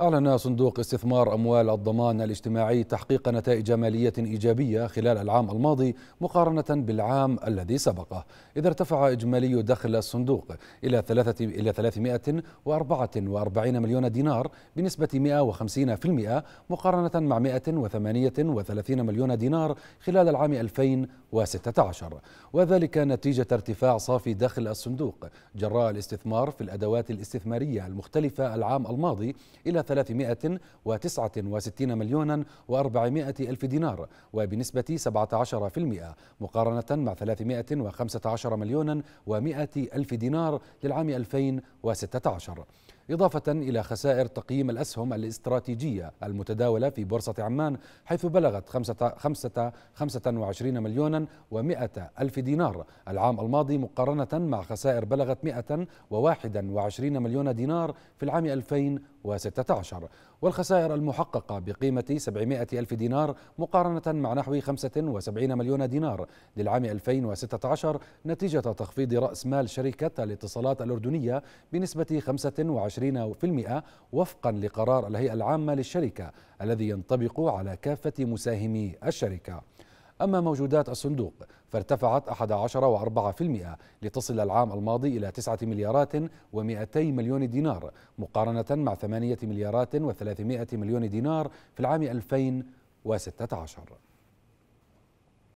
أعلن صندوق استثمار أموال الضمان الاجتماعي تحقيق نتائج مالية إيجابية خلال العام الماضي مقارنة بالعام الذي سبقه إذا ارتفع إجمالي دخل الصندوق إلى ثلاثة إلى 344 مليون دينار بنسبة 150% مقارنة مع 138 مليون دينار خلال العام 2000 2016 وذلك نتيجة ارتفاع صافي دخل الصندوق جراء الاستثمار في الأدوات الاستثمارية المختلفة العام الماضي إلى 369 مليون و400 ألف دينار وبنسبة 17% مقارنة مع 315 مليون و100 ألف دينار للعام 2016 إضافة إلى خسائر تقييم الأسهم الاستراتيجية المتداولة في بورصة عمان حيث بلغت 25 مليون و100 ألف دينار العام الماضي مقارنة مع خسائر بلغت 121 مليون دينار في العام 2000 2016 والخسائر المحققة بقيمة 700 ألف دينار مقارنة مع نحو 75 مليون دينار للعام 2016 نتيجة تخفيض رأس مال شركة الاتصالات الأردنية بنسبة 25% وفقا لقرار الهيئة العامة للشركة الذي ينطبق على كافة مساهمي الشركة أما موجودات الصندوق فارتفعت 11.4% لتصل العام الماضي إلى 9 مليارات و200 مليون دينار مقارنة مع 8 مليارات و300 مليون دينار في العام 2016